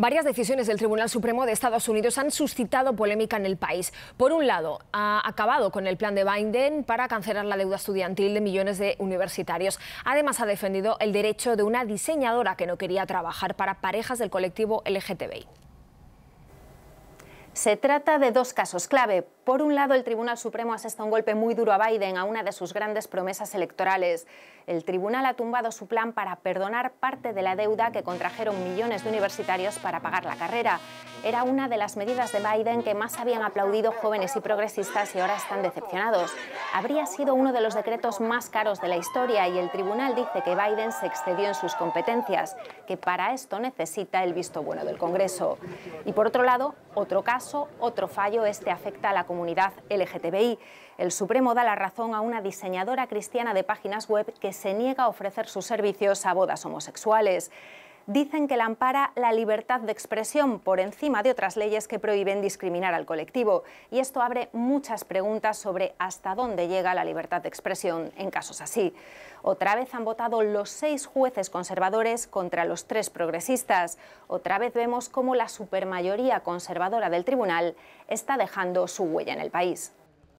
Varias decisiones del Tribunal Supremo de Estados Unidos han suscitado polémica en el país. Por un lado, ha acabado con el plan de Biden para cancelar la deuda estudiantil de millones de universitarios. Además, ha defendido el derecho de una diseñadora que no quería trabajar para parejas del colectivo LGTBI. Se trata de dos casos clave. Por un lado, el Tribunal Supremo asesta un golpe muy duro a Biden, a una de sus grandes promesas electorales. El tribunal ha tumbado su plan para perdonar parte de la deuda que contrajeron millones de universitarios para pagar la carrera. Era una de las medidas de Biden que más habían aplaudido jóvenes y progresistas y ahora están decepcionados. Habría sido uno de los decretos más caros de la historia y el tribunal dice que Biden se excedió en sus competencias, que para esto necesita el visto bueno del Congreso. Y por otro lado, otro caso, otro fallo, este afecta a la comunidad LGTBI. El Supremo da la razón a una diseñadora cristiana de páginas web que se niega a ofrecer sus servicios a bodas homosexuales dicen que la ampara la libertad de expresión por encima de otras leyes que prohíben discriminar al colectivo. Y esto abre muchas preguntas sobre hasta dónde llega la libertad de expresión en casos así. Otra vez han votado los seis jueces conservadores contra los tres progresistas. Otra vez vemos cómo la supermayoría conservadora del tribunal está dejando su huella en el país.